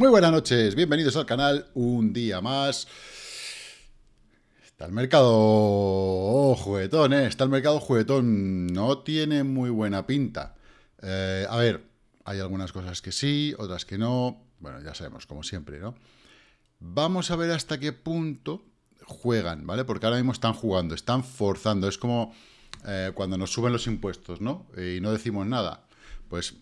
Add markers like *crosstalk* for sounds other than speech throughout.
Muy buenas noches, bienvenidos al canal un día más. Está el mercado oh, juguetón, ¿eh? Está el mercado juguetón. No tiene muy buena pinta. Eh, a ver, hay algunas cosas que sí, otras que no. Bueno, ya sabemos, como siempre, ¿no? Vamos a ver hasta qué punto juegan, ¿vale? Porque ahora mismo están jugando, están forzando. Es como eh, cuando nos suben los impuestos, ¿no? Y no decimos nada. Pues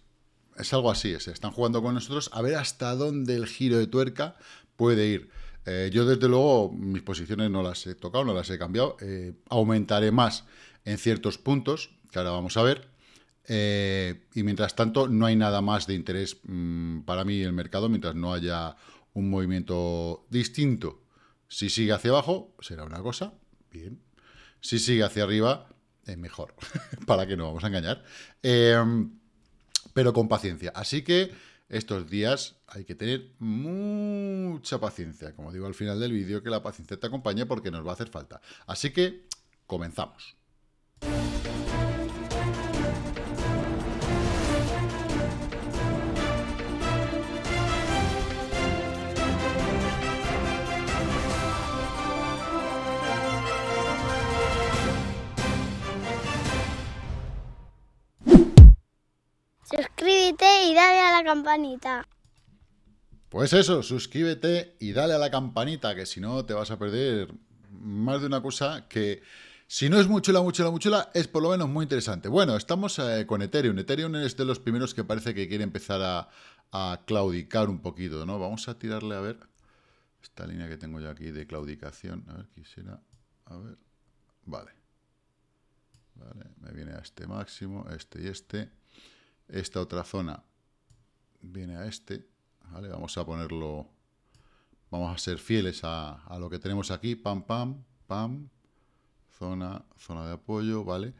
es algo así, se están jugando con nosotros a ver hasta dónde el giro de tuerca puede ir. Eh, yo desde luego mis posiciones no las he tocado, no las he cambiado. Eh, aumentaré más en ciertos puntos, que ahora vamos a ver. Eh, y mientras tanto no hay nada más de interés mm, para mí en el mercado mientras no haya un movimiento distinto. Si sigue hacia abajo, será una cosa, bien. Si sigue hacia arriba, es mejor. *laughs* ¿Para que no vamos a engañar? Em, pero con paciencia. Así que estos días hay que tener mucha paciencia. Como digo al final del vídeo, que la paciencia te acompañe porque nos va a hacer falta. Así que comenzamos. Suscríbete y dale a la campanita. Pues eso, suscríbete y dale a la campanita, que si no te vas a perder más de una cosa que, si no es muy chula, muy chula, muy chula, es por lo menos muy interesante. Bueno, estamos eh, con Ethereum. Ethereum es de los primeros que parece que quiere empezar a, a, claudicar un poquito, ¿no? Vamos a tirarle, a ver, esta línea que tengo yo aquí de claudicación. A ver, quisiera, a ver, vale. Vale, me viene a este máximo, este y este. Esta otra zona viene a este. ¿vale? Vamos a ponerlo... Vamos a ser fieles a, lo que tenemos aquí. Pam, pam, pam. Zona, zona de apoyo, ¿vale?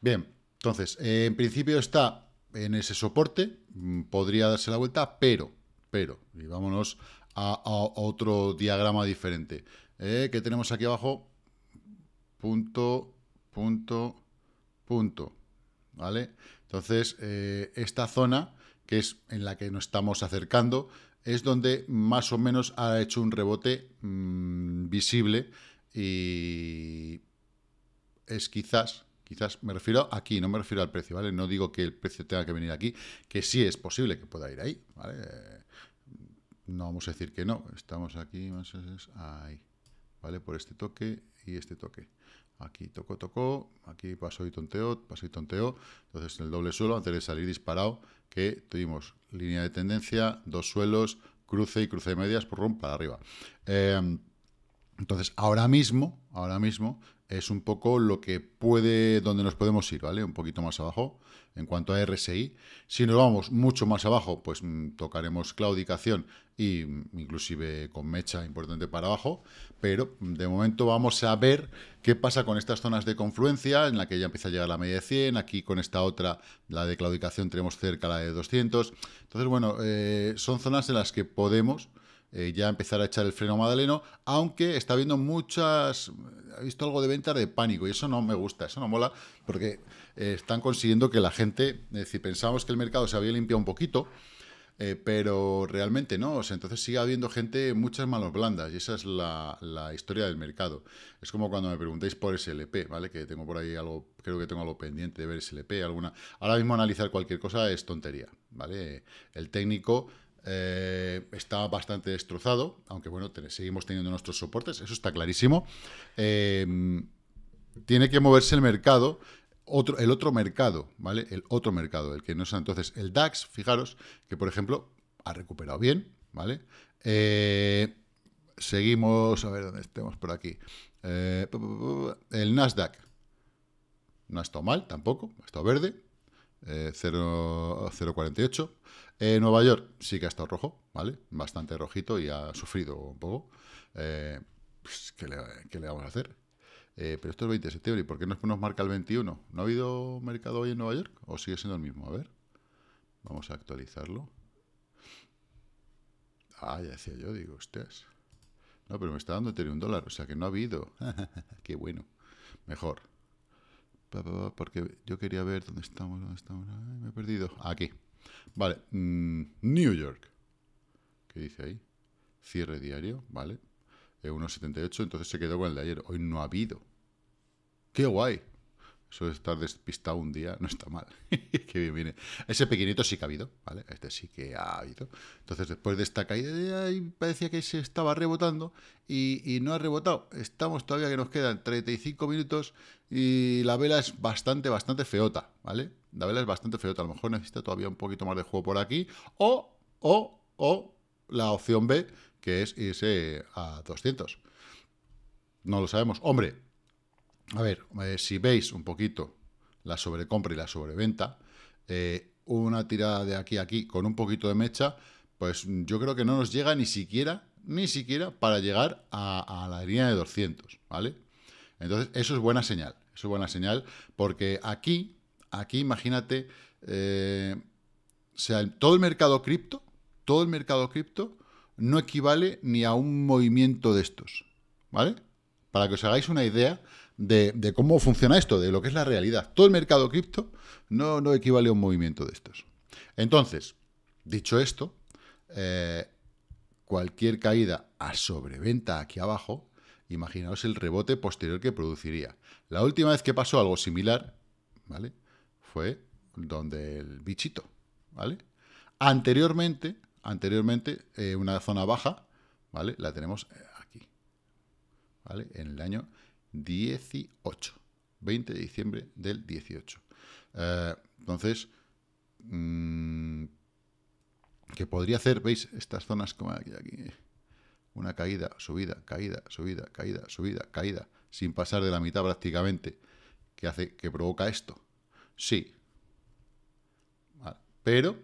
Bien, entonces, eh, en principio está en ese soporte. Mm, podría darse la vuelta, pero... Pero, y vámonos a, otro diagrama diferente. Eh, que tenemos aquí abajo? Punto, punto, punto. ¿vale? Entonces, eh, esta zona, que es en la que nos estamos acercando, es donde más o menos ha hecho un rebote mm, visible y es quizás, quizás, me refiero aquí, no me refiero al precio, ¿vale? No digo que el precio tenga que venir aquí, que sí es posible que pueda ir ahí, ¿vale? Eh, no vamos a decir que no, estamos aquí, ahí, ¿vale? Por este toque y este toque aquí tocó, tocó, aquí pasó y tonteó, pasó y tonteó. Entonces, en el doble suelo, antes de salir disparado, que tuvimos línea de tendencia, dos suelos, cruce y cruce de medias, por rompa arriba. Eh, entonces, ahora mismo, ahora mismo, es un poco lo que puede, donde nos podemos ir, ¿vale? Un poquito más abajo en cuanto a RSI. Si nos vamos mucho más abajo, pues mm, tocaremos claudicación y mm, inclusive con mecha importante para abajo, pero mm, de momento vamos a ver qué pasa con estas zonas de confluencia, en la que ya empieza a llegar la media de 100, aquí con esta otra, la de claudicación, tenemos cerca la de 200. Entonces, bueno, eh, son zonas en las que podemos eh, ya empezar a echar el freno Madaleno, aunque está habiendo muchas, ...ha visto algo de venta de pánico y eso no me gusta, eso no mola, porque eh, están consiguiendo que la gente, es eh, decir, pensamos que el mercado se había limpiado un poquito, pero realmente no, entonces sigue habiendo gente, muchas manos blandas, y esa es la, historia del mercado. Es como cuando me preguntéis por SLP, ¿vale? Que tengo por ahí algo, creo que tengo algo pendiente de ver SLP, alguna... Ahora mismo analizar cualquier cosa es tontería, ¿vale? El técnico eh, está bastante destrozado, aunque bueno, seguimos teniendo nuestros soportes, eso está clarísimo. Em, tiene que moverse el mercado, otro, el otro mercado, ¿vale? El otro mercado, el que no es Entonces, el DAX, fijaros, que por ejemplo, ha recuperado bien, ¿vale? Eh, seguimos, a ver dónde estemos por aquí. Eh, el Nasdaq no ha estado mal tampoco, ha estado verde, 0,48. Eh, Nueva York sí que ha estado rojo, ¿vale? Bastante rojito y ha sufrido un poco. Eh, pues, ¿qué, le, vamos a hacer? Eh, pero esto es 20 de septiembre, ¿y por qué no nos marca el 21? ¿No ha habido mercado hoy en Nueva York? ¿O sigue siendo el mismo? A ver, vamos a actualizarlo. Ah, ya decía yo, digo, ustedes, No, pero me está dando un dólar, o sea que no ha habido. *laughs* qué bueno. Mejor. Porque yo quería ver dónde estamos, dónde estamos. me he perdido. Aquí. Vale, mm, New York. ¿Qué dice ahí? Cierre diario, ¿vale? 1,78, eh, entonces se quedó con el de ayer. Hoy no ha habido. ¡Qué guay! Eso estar despistado un día no está mal. *laughs* Qué bien viene. Ese pequeñito sí que ha habido, ¿vale? Este sí que ha habido. Entonces, después de esta caída, parecía que se estaba rebotando y, y no ha rebotado. Estamos todavía que nos quedan 35 minutos y la vela es bastante, bastante feota, ¿vale? La vela es bastante feota. A lo mejor necesita todavía un poquito más de juego por aquí. O, o, o la opción B, que es irse a 200. No lo sabemos. Hombre, a ver, eh, si veis un poquito la sobrecompra y la sobreventa, eh, una tirada de aquí a aquí con un poquito de mecha, pues yo creo que no nos llega ni siquiera, ni siquiera para llegar a, la línea de 200, ¿vale? Entonces, eso es buena señal, eso es buena señal, porque aquí, aquí imagínate, eh, o sea, todo el mercado cripto, todo el mercado cripto no equivale ni a un movimiento de estos, ¿vale? Para que os hagáis una idea de, cómo funciona esto, de lo que es la realidad. Todo el mercado cripto no, no equivale a un movimiento de estos. Entonces, dicho esto, eh, cualquier caída a sobreventa aquí abajo, imaginaos el rebote posterior que produciría. La última vez que pasó algo similar, ¿vale? Fue donde el bichito, ¿vale? Anteriormente, anteriormente, eh, una zona baja, ¿vale? La tenemos eh, aquí, ¿vale? En el año 18. 20 de diciembre del 18. Eh, entonces, mm, qué podría hacer, veis, estas zonas como aquí, aquí, una caída, subida, caída, subida, caída, subida, caída, sin pasar de la mitad prácticamente, que hace, que provoca esto. Sí. Pero,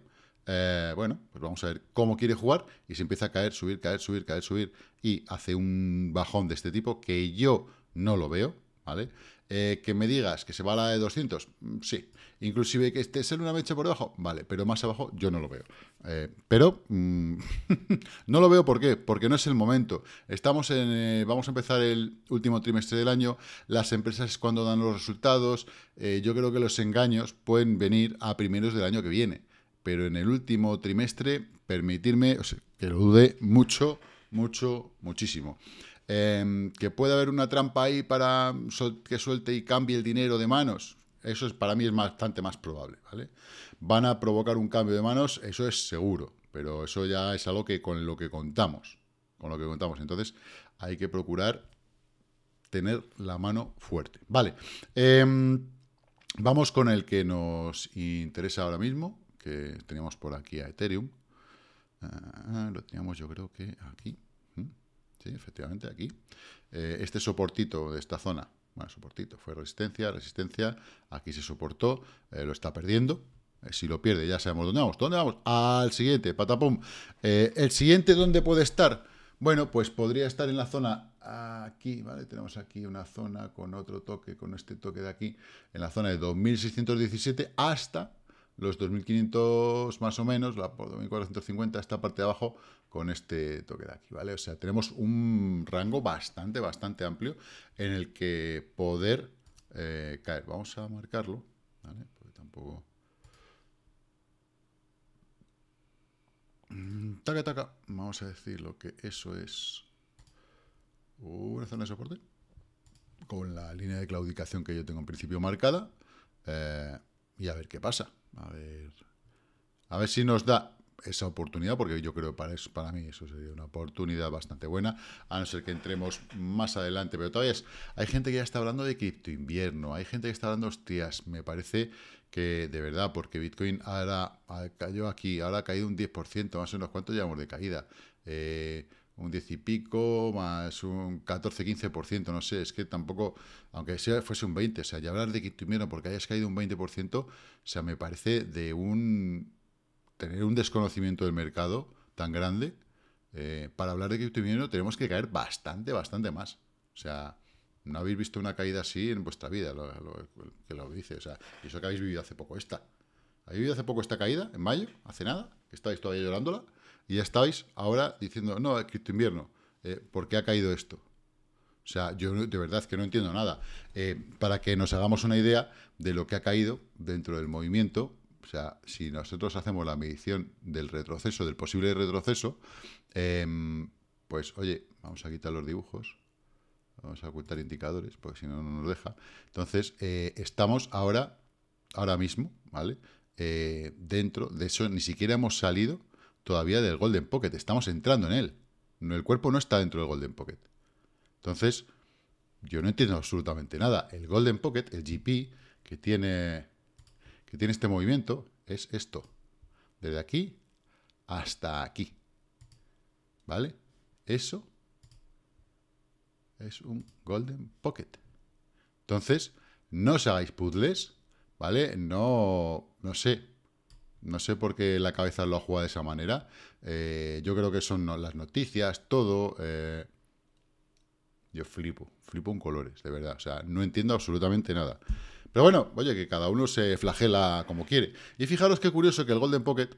eh, bueno, pues vamos a ver cómo quiere jugar y se empieza a caer, subir, caer, subir, caer, subir y hace un bajón de este tipo que yo no lo veo, ¿vale? Eh, que me digas que se va a la de 200, mm, sí. Inclusive que esté en una mecha por debajo, vale, pero más abajo yo no lo veo. Eh, pero mm, *laughs* no lo veo ¿por qué? Porque no es el momento. Estamos en, eh, vamos a empezar el último trimestre del año, las empresas cuando dan los resultados, yo creo que los engaños pueden venir a primeros del año que viene. Pero en el último trimestre, permitirme, que lo dude mucho, mucho, muchísimo. Em, que puede haber una trampa ahí para que suelte y cambie el dinero de manos. Eso es, para mí es bastante más probable, ¿vale? Van a provocar un cambio de manos, eso es seguro, pero eso ya es algo que con lo que contamos, con lo que contamos. Entonces hay que procurar tener la mano fuerte. Vale, em, vamos con el que nos interesa ahora mismo, que tenemos por aquí a Ethereum. Ah, lo teníamos yo creo que aquí. Sí, efectivamente, aquí. Eh, este soportito de esta zona, bueno, soportito, fue resistencia, resistencia, aquí se soportó, eh, lo está perdiendo. Eh, si lo pierde, ya sabemos dónde vamos. ¿Dónde vamos? Al siguiente, patapum. ¿El siguiente dónde puede estar? Bueno, pues podría estar en la zona aquí, ¿vale? Tenemos aquí una zona con otro toque, con este toque de aquí, en la zona de 2617 hasta los 2.500 más o menos, la por 2.450, esta parte de abajo, con este toque de aquí, ¿vale? O sea, tenemos un rango bastante, bastante amplio en el que poder eh, caer. Vamos a marcarlo, ¿vale? Porque tampoco... Mm, taca, taca. Vamos a decir lo que eso es. Una zona de soporte. Con la línea de claudicación que yo tengo en principio marcada. Eh, y a ver qué pasa. A ver. A ver si nos da esa oportunidad, porque yo creo para para mí eso sería una oportunidad bastante buena, a no ser que entremos más adelante, pero todavía es, hay gente que ya está hablando de cripto invierno, hay gente que está hablando, hostias, me parece que de verdad, porque Bitcoin ahora cayó aquí, ahora ha caído un 10%, más o menos cuánto llevamos de caída. Eh, un 10 y pico, más un 14-15%, no sé, es que tampoco, aunque sea fuese un 20, o sea, ya hablar de que tuvieron porque hayas caído un 20%, o sea, me parece de un tener un desconocimiento del mercado tan grande, eh, para hablar de criptominero tenemos que caer bastante, bastante más. O sea, no habéis visto una caída así en vuestra vida, lo, que lo dice. O sea, eso que habéis vivido hace poco esta. ¿Habéis vivido hace poco esta caída? ¿En mayo? ¿Hace nada? ¿Que estáis todavía llorándola? Y estáis ahora diciendo, no, cripto este invierno, eh, ¿por qué ha caído esto? O sea, yo de verdad que no entiendo nada. Eh, para que nos hagamos una idea de lo que ha caído dentro del movimiento, o sea, si nosotros hacemos la medición del retroceso, del posible retroceso, em, pues oye, vamos a quitar los dibujos, vamos a ocultar indicadores, porque si no, no nos deja. Entonces, eh, estamos ahora, ahora mismo, ¿vale? dentro de eso, ni siquiera hemos salido todavía del Golden Pocket. Estamos entrando en él. El cuerpo no está dentro del Golden Pocket. Entonces, yo no entiendo absolutamente nada. El Golden Pocket, el GP, que tiene, que tiene este movimiento, es esto. Desde aquí hasta aquí. ¿Vale? Eso es un Golden Pocket. Entonces, no os hagáis puzzles, ¿vale? No, no sé, no sé por qué la cabeza lo ha jugado de esa manera. Eh, yo creo que son las noticias, todo. Eh, yo flipo, flipo en colores, de verdad. O sea, no entiendo absolutamente nada. Pero bueno, oye, que cada uno se flagela como quiere. Y fijaros qué curioso que el Golden Pocket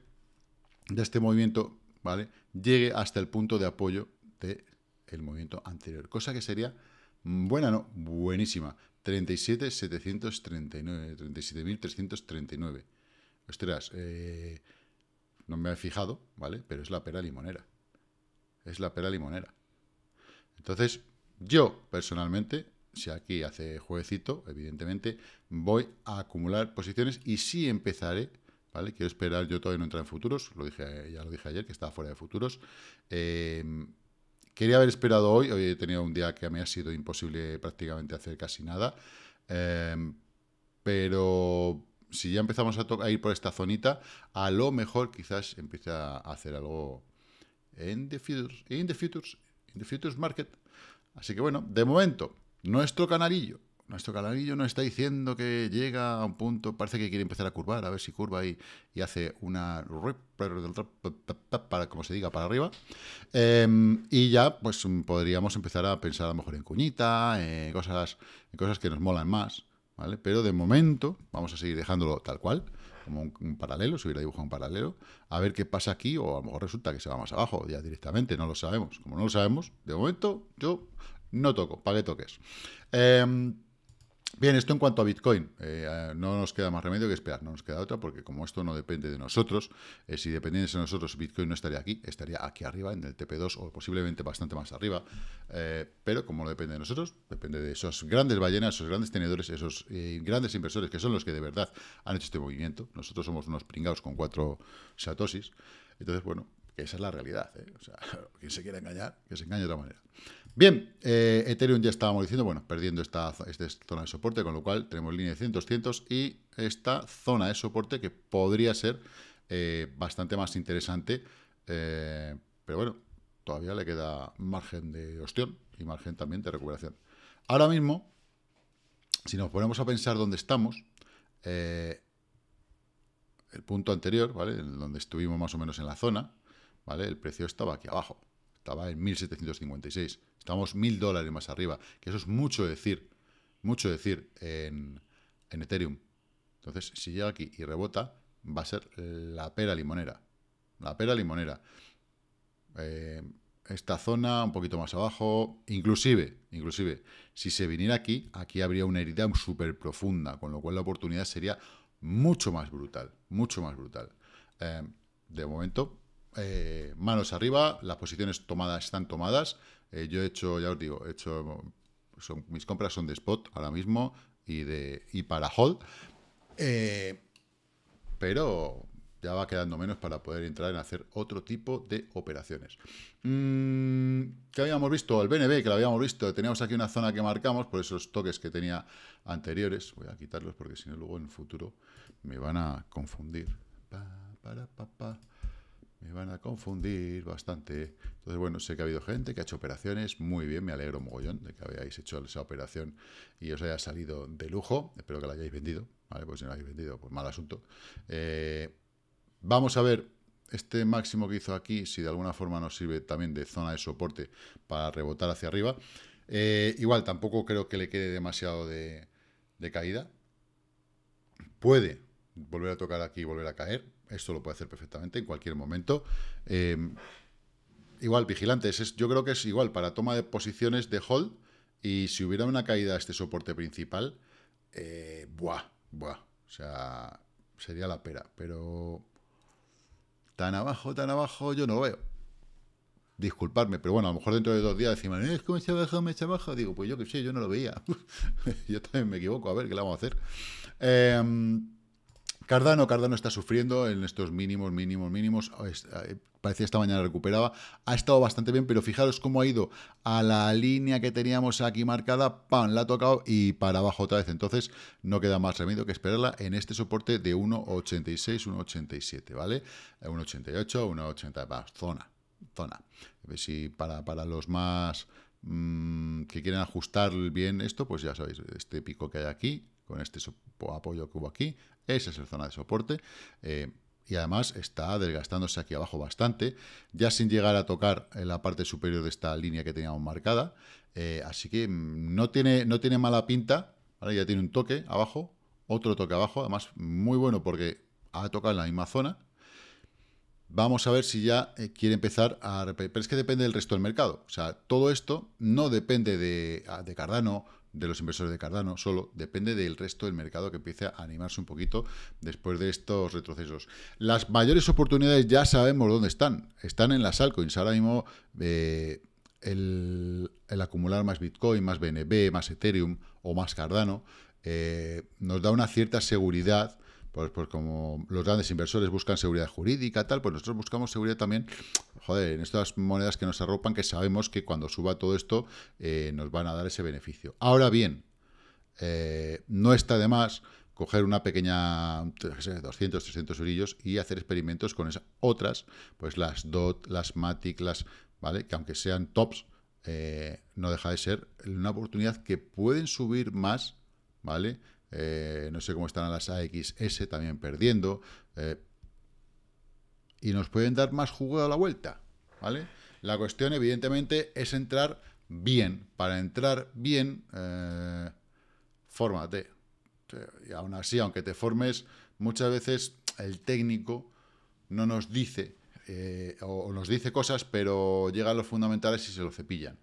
de este movimiento, ¿vale? Llegue hasta el punto de apoyo del movimiento anterior. Cosa que sería buena, no, buenísima. 37.739, 37.339 estrellas eh, no me he fijado, ¿vale? Pero es la pera limonera. Es la pera limonera. Entonces, yo personalmente, si aquí hace jueguecito, evidentemente, voy a acumular posiciones y sí empezaré, ¿vale? Quiero esperar, yo todavía no entra en futuros, lo dije, ya lo dije ayer, que estaba fuera de futuros. Em, quería haber esperado hoy, hoy he tenido un día que me ha sido imposible prácticamente hacer casi nada. Em, pero si ya empezamos a, ir por esta zonita, a lo mejor quizás empiece a hacer algo en the futures, in the futures, in the futures market. Así que bueno, de momento, nuestro canarillo, nuestro canarillo nos está diciendo que llega a un punto, parece que quiere empezar a curvar, a ver si curva y, y hace una para como se diga para arriba. Em, y ya pues podríamos empezar a pensar a lo mejor en cuñita, en cosas, cosas que nos molan más. Pero de momento vamos a seguir dejándolo tal cual, como un, paralelo, si hubiera dibujado un paralelo, a ver qué pasa aquí, o a lo mejor resulta que se va más abajo ya directamente, no lo sabemos. Como no lo sabemos, de momento yo no toco, para que toques. Em, Bien, esto en cuanto a Bitcoin. Eh, no nos queda más remedio que esperar, no nos queda otra, porque como esto no depende de nosotros, eh, si dependiese de nosotros, Bitcoin no estaría aquí, estaría aquí arriba, en el TP2 o posiblemente bastante más arriba. Eh, pero como no depende de nosotros, depende de esos grandes ballenas, esos grandes tenedores, esos grandes inversores que son los que de verdad han hecho este movimiento. Nosotros somos unos pringados con cuatro satosis. Entonces, bueno, que esa es la realidad. ¿eh? O sea, *laughs* quien se quiera engañar, que se engañe de otra manera. Bien, eh, Ethereum ya estábamos diciendo, bueno, perdiendo esta, esta, zona de soporte, con lo cual tenemos línea de 100, 200 y esta zona de soporte que podría ser eh, bastante más interesante. pero bueno, todavía le queda margen de ostión y margen también de recuperación. Ahora mismo, si nos ponemos a pensar dónde estamos, el punto anterior, ¿vale? En donde estuvimos más o menos en la zona, ¿vale? El precio estaba aquí abajo, estaba en 1.756, estamos 1.000 dólares más arriba, que eso es mucho decir, mucho decir en, Ethereum. Entonces, si llega aquí y rebota, va a ser la pera limonera, la pera limonera. Eh, esta zona, un poquito más abajo, inclusive, inclusive, si se viniera aquí, aquí habría una herida súper profunda, con lo cual la oportunidad sería mucho más brutal, mucho más brutal. Eh, de momento, eh, manos arriba, las posiciones tomadas están tomadas. Eh, yo he hecho, ya os digo, he hecho, mis compras son de spot ahora mismo y, de, y para hold. Eh, pero ya va quedando menos para poder entrar en hacer otro tipo de operaciones. Mm, que habíamos visto? El BNB, que lo habíamos visto, teníamos aquí una zona que marcamos por esos toques que tenía anteriores. Voy a quitarlos porque si no luego en el futuro me van a confundir me van a confundir bastante. Entonces, bueno, sé que ha habido gente que ha hecho operaciones, muy bien, me alegro mogollón de que habéis hecho esa operación y os haya salido de lujo, espero que la hayáis vendido, ¿vale? Pues si no la habéis vendido, pues mal asunto. Eh, vamos a ver este máximo que hizo aquí, si de alguna forma nos sirve también de zona de soporte para rebotar hacia arriba. Eh, igual, tampoco creo que le quede demasiado de, de caída. Puede volver a tocar aquí y volver a caer, esto lo puede hacer perfectamente en cualquier momento. Em, igual, vigilantes, yo creo que es igual para toma de posiciones de hold. Y si hubiera una caída a este soporte principal, eh, buah, buah. O sea, sería la pera. Pero tan abajo, tan abajo, yo no lo veo. Disculparme, pero bueno, a lo mejor dentro de dos días decimos, eh, es que me se abajo, me echa abajo. Digo, pues yo que sé, yo no lo veía. *laughs* yo también me equivoco, a ver, ¿qué le vamos a hacer? Eh, Cardano, Cardano está sufriendo en estos mínimos, mínimos, mínimos. Ah, ah, eh, Parecía esta mañana recuperaba. Ha estado bastante bien, pero fijaros cómo ha ido a la línea que teníamos aquí marcada. ¡Pam! La ha tocado y para abajo otra vez. Entonces, no queda más remedio que esperarla en este soporte de 1.86, 1.87, ¿vale? 1.88, eh, 1.80, zona, zona. A ver si para, para los más mm, que quieren ajustar bien esto, pues ya sabéis, este pico que hay aquí, con este apoyo que hubo aquí. Esa es la zona de soporte. Eh, y además está desgastándose aquí abajo bastante, ya sin llegar a tocar la parte superior de esta línea que teníamos marcada. Eh, así que mm, no tiene, no tiene mala pinta, ya tiene un toque abajo, otro toque abajo, además muy bueno porque ha tocado en la misma zona. Vamos a ver si ya eh, quiere empezar a... Pero es que depende del resto del mercado. O sea, todo esto no depende de, ah, de Cardano de los inversores de Cardano, solo depende del resto del mercado que empiece a animarse un poquito después de estos retrocesos. Las mayores oportunidades ya sabemos dónde están, están en las altcoins. Ahora mismo eh, el, acumular más Bitcoin, más BNB, más Ethereum o más Cardano eh, nos da una cierta seguridad. Pues, pues, como los grandes inversores buscan seguridad jurídica, tal, pues nosotros buscamos seguridad también joder, en estas monedas que nos arropan, que sabemos que cuando suba todo esto eh, nos van a dar ese beneficio. Ahora bien, eh, no está de más coger una pequeña, 200, 300 eurillos y hacer experimentos con esas otras, pues las DOT, las MATIC, las, ¿vale? Que aunque sean tops, eh, no deja de ser una oportunidad que pueden subir más, ¿vale? no sé cómo están las AXS también perdiendo. Eh, y nos pueden dar más jugo a la vuelta, ¿vale? La cuestión, evidentemente, es entrar bien. Para entrar bien, eh, fórmate. Y aún así, aunque te formes, muchas veces el técnico no nos dice eh, o nos dice cosas, pero llegan los fundamentales y se lo cepillan.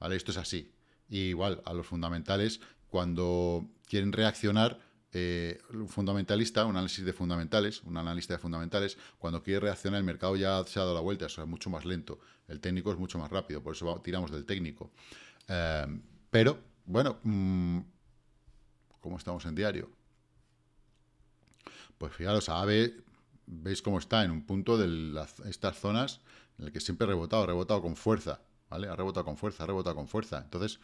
¿Vale? Esto es así. igual a los fundamentales, cuando quieren reaccionar, eh, ...un fundamentalista, un análisis de fundamentales, un analista de fundamentales, cuando quiere reaccionar el mercado ya se ha dado la vuelta, ...eso es mucho más lento. El técnico es mucho más rápido, por eso tiramos del técnico. Eh, pero, bueno, mm, ¿cómo estamos en diario? Pues fijaros, a AVE, veis cómo está en un punto de estas zonas en el que siempre ha rebotado, ha rebotado con fuerza, ¿vale? Ha rebotado con fuerza, ha rebotado con fuerza. Entonces,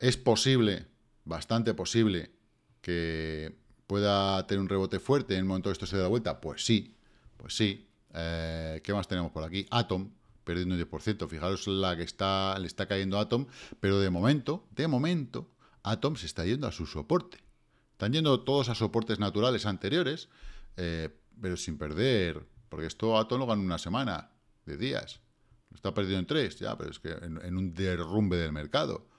es posible bastante posible que pueda tener un rebote fuerte en el momento que esto se dé la vuelta. Pues sí, pues sí. Eh, ¿Qué más tenemos por aquí? Atom, perdiendo un 10%. Fijaros la que está, le está cayendo Atom, pero de momento, de momento, Atom se está yendo a su soporte. Están yendo todos a soportes naturales anteriores, eh, pero sin perder, porque esto Atom lo en una semana de días. Lo está perdiendo en tres, ya, pero es que en un derrumbe del mercado.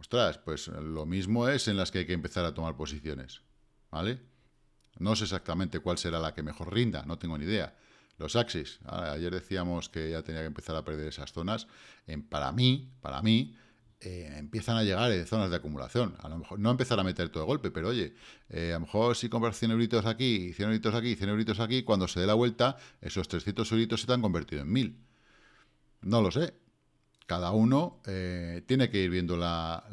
Ostras, pues lo mismo es en las que hay que empezar a tomar posiciones, ¿vale? No sé exactamente cuál será la que mejor rinda, no tengo ni idea. Los axis, ah, ayer decíamos que ya tenía que empezar a perder esas zonas. En, para mí, para mí, eh, empiezan a llegar en eh, zonas de acumulación. A lo mejor no empezar a meter todo de golpe, pero oye, eh, a lo mejor si compras 100 euritos aquí, 100 euritos aquí, 100 euritos aquí, cuando se dé la vuelta, esos 300 euritos se te han convertido en 1000. No lo sé, cada uno eh, tiene que ir viendo la,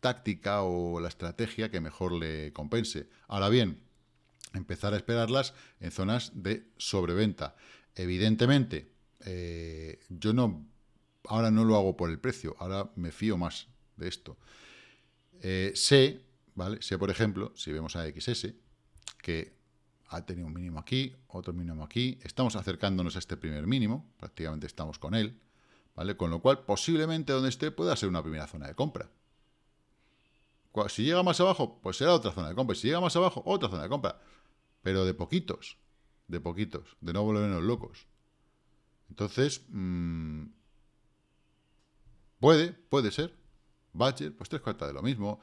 táctica o la estrategia que mejor le compense. Ahora bien, empezar a esperarlas en zonas de sobreventa. Evidentemente, eh, yo no ahora no lo hago por el precio, ahora me fío más de esto. Eh, sé, ¿vale? Sé, por ejemplo, si vemos a XS, que ha tenido un mínimo aquí, otro mínimo aquí, estamos acercándonos a este primer mínimo, prácticamente estamos con él, con lo cual, posiblemente donde esté pueda ser una primera zona de compra. Si llega más abajo, pues será otra zona de compra. Si llega más abajo, otra zona de compra. Pero de poquitos, de poquitos, de no volvernos locos. Entonces, mm, puede, puede ser. Badger, pues tres cuartas de lo mismo.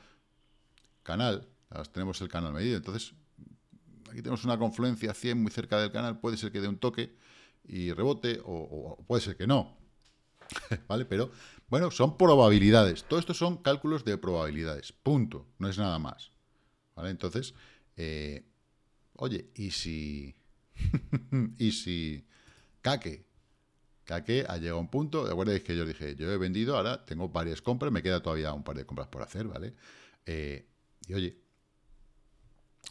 Canal, tenemos el canal medido. Entonces, aquí tenemos una confluencia 100 muy cerca del canal. Puede ser que dé un toque y rebote, o puede ser que no. *laughs* ¿Vale? Pero, bueno, son probabilidades. Todo esto son cálculos de probabilidades. Punto. No es nada más. ¿Vale? Entonces, eh, oye, ¿y si... *laughs* ¿Y si... Kake? ha llegado a un punto, ¿de acuerdo? Es que yo dije, yo he vendido, ahora tengo varias compras, me queda todavía un par de compras por hacer, ¿vale? Eh, y oye,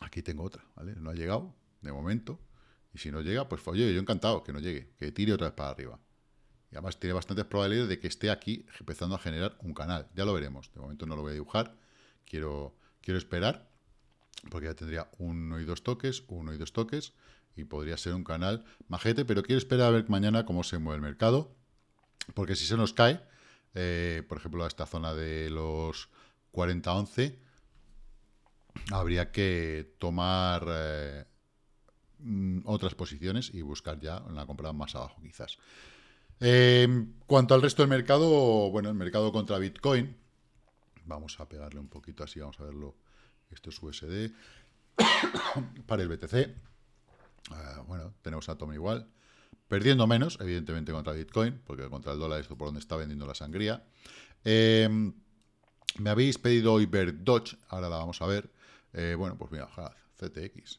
aquí tengo otra, ¿vale? No ha llegado, de momento. Y si no llega, pues oye, yo encantado que no llegue, que tire otra vez para arriba. Y además tiene bastantes probabilidades de que esté aquí empezando a generar un canal. Ya lo veremos. De momento no lo voy a dibujar. Quiero, quiero esperar. Porque ya tendría uno y dos toques, uno y dos toques. Y podría ser un canal majete. Pero quiero esperar a ver mañana cómo se mueve el mercado. Porque si se nos cae, eh, por ejemplo, a esta zona de los 40-11, habría que tomar... Eh, mm, otras posiciones y buscar ya una compra más abajo quizás. En eh, cuanto al resto del mercado, bueno, el mercado contra Bitcoin, vamos a pegarle un poquito así, vamos a verlo. Esto es USD. *coughs* para el BTC, eh, bueno, tenemos a Tom igual. Perdiendo menos, evidentemente, contra Bitcoin, porque contra el dólar es por donde está vendiendo la sangría. Eh, me habéis pedido hoy Dodge, ahora la vamos a ver. bueno, pues mira, ojalá, CTX,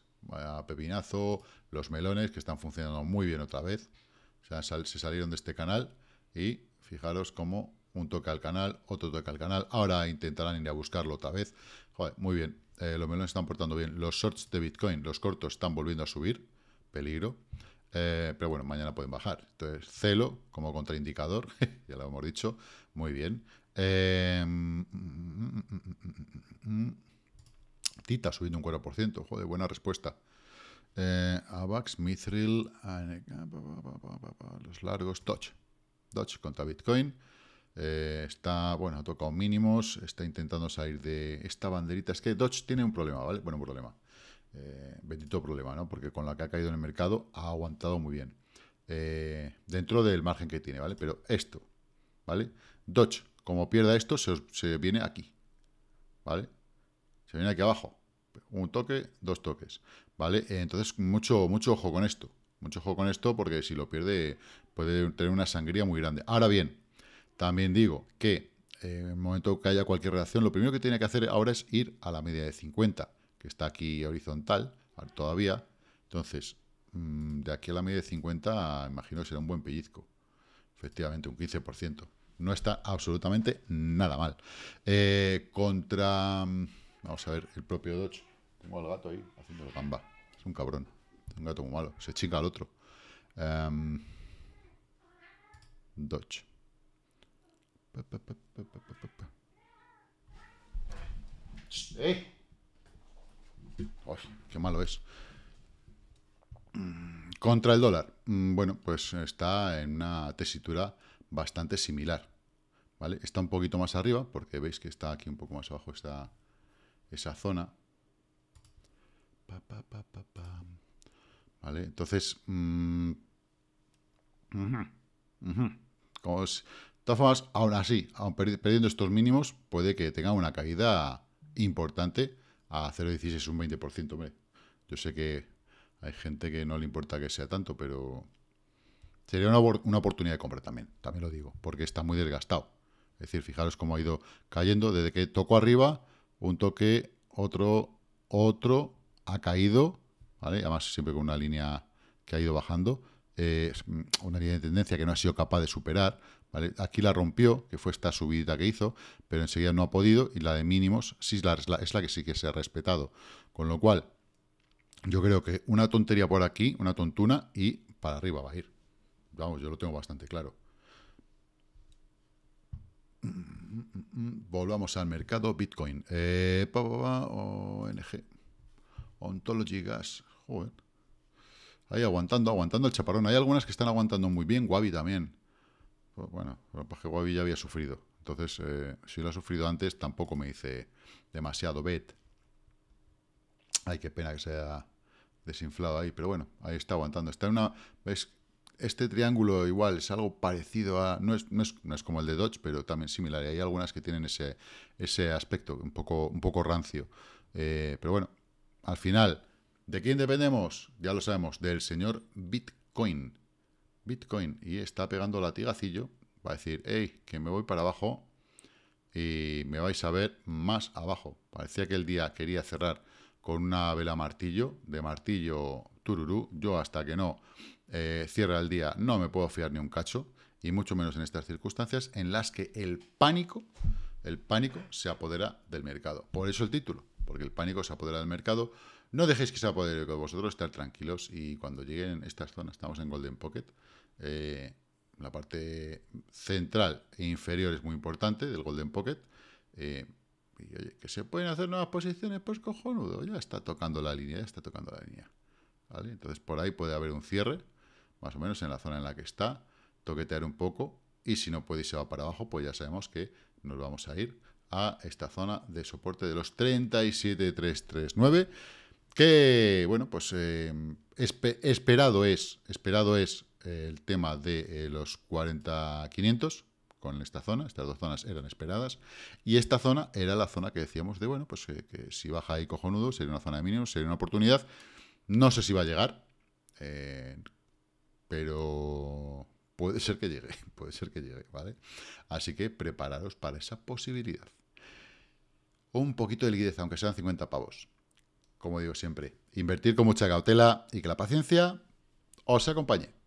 pepinazo, los melones que están funcionando muy bien otra vez. O sea, se salieron de este canal y fijaros cómo un toque al canal, otro toque al canal. Ahora intentarán ir a buscarlo otra vez. muy bien. Eh, los melones están portando bien. Los shorts de Bitcoin, los cortos, están volviendo a subir. Peligro. Eh, pero bueno, mañana pueden bajar. Entonces, celo como contraindicador. *laughs* ya lo hemos dicho. Muy bien. Em, mm, mm, mm, Tita subiendo un 4%. Joder, buena respuesta. Eh, AVAX, Mithril, ah, los largos, Dodge. Dodge contra Bitcoin. Eh, está, bueno, ha tocado mínimos, está intentando salir de esta banderita. Es que Dodge tiene un problema, ¿vale? Bueno, un problema. Eh, bendito problema, ¿no? Porque con la que ha caído en el mercado ha aguantado muy bien. Eh, dentro del margen que tiene, ¿vale? Pero esto, ¿vale? Dodge, como pierda esto, se, se viene aquí, ¿vale? Se viene aquí abajo. Un toque, dos toques. ¿vale? Entonces, mucho, mucho ojo con esto. Mucho ojo con esto porque si lo pierde puede tener una sangría muy grande. Ahora bien, también digo que eh, en el momento que haya cualquier reacción, lo primero que tiene que hacer ahora es ir a la media de 50, que está aquí horizontal todavía. Entonces, mm, de aquí a la media de 50, imagino que será un buen pellizco. Efectivamente, un 15%. No está absolutamente nada mal. Eh, contra, mm, vamos a ver, el propio Dodge tengo al gato ahí haciendo gamba. Es un cabrón. Es un gato muy malo. Se chica al otro. Em, Dodge. ¡Eh! ¡Qué malo es! Contra el dólar. Mm, bueno, pues está en una tesitura bastante similar. ¿Vale? Está un poquito más arriba, porque veis que está aquí un poco más abajo está esa zona. ¿Vale? Entonces, mm, de todas formas, aún así, perdiendo estos mínimos, puede que tenga una caída importante a 0,16, un 20%. Yo sé que hay gente que no le importa que sea tanto, pero sería una, una oportunidad de compra también, también lo digo, porque está muy desgastado. Es decir, fijaros cómo ha ido cayendo desde que tocó arriba, un toque, otro, otro, ha caído, ¿vale? Además, siempre con una línea que ha ido bajando, eh, mm, una línea de tendencia que no ha sido capaz de superar, Aquí la rompió, que fue esta subida que hizo, pero enseguida no ha podido, y la de mínimos sí es la, que sí que se ha respetado. Con lo cual, yo creo que una tontería por aquí, una tontuna, y para arriba va a ir. Vamos, yo lo tengo bastante claro. Mm, mm, Volvamos al mercado Bitcoin. Eh, Ontology Gas. Joder. Ahí aguantando, aguantando el chaparón. Hay algunas que están aguantando muy bien. Guavi también. Pues bueno, lo que Guavi ya había sufrido. Entonces, eh, si lo ha sufrido antes, tampoco me hice demasiado bet. Ay, qué pena que se haya desinflado ahí. Pero bueno, ahí está aguantando. Está una... ¿Ves? Este triángulo igual es algo parecido a... No es, como el de Dodge, pero también similar. hay algunas que tienen ese, ese aspecto un poco, un poco rancio. Eh, pero bueno, al final, ¿de quién dependemos? Ya lo sabemos, del señor Bitcoin. Bitcoin. Y está pegando latigacillo. Va a decir, hey, que me voy para abajo y me vais a ver más abajo. Parecía que el día quería cerrar con una vela martillo, de martillo tururú. Yo hasta que no eh, cierra el día no me puedo fiar ni un cacho, y mucho menos en estas circunstancias en las que el pánico, el pánico se apodera del mercado. Por eso el título porque el pánico se apodera del mercado. No dejéis que se apodere de vosotros, estar tranquilos y cuando lleguen estas zonas, estamos en Golden Pocket, eh, la parte central e inferior es muy importante del Golden Pocket. Eh, y oye, que se pueden hacer nuevas posiciones, pues cojonudo, ya está tocando la línea, ya está tocando la línea. Entonces por ahí puede haber un cierre, más o menos en la zona en la que está, toquetear un poco y si no puede y se va para abajo, pues ya sabemos que nos vamos a ir a esta zona de soporte de los 37,339, que, bueno, pues em, esperado es, esperado es el tema de eh, los 40,500 con esta zona, estas dos zonas eran esperadas, y esta zona era la zona que decíamos de, bueno, pues eh, que, si baja ahí cojonudo, sería una zona de sería una oportunidad, no sé si va a llegar, eh, pero puede ser que llegue, *laughs* puede ser que llegue, ¿vale? Así que prepararos para esa posibilidad un poquito de liquidez, aunque sean 50 pavos. Como digo siempre, invertir con mucha cautela y que la paciencia os acompañe.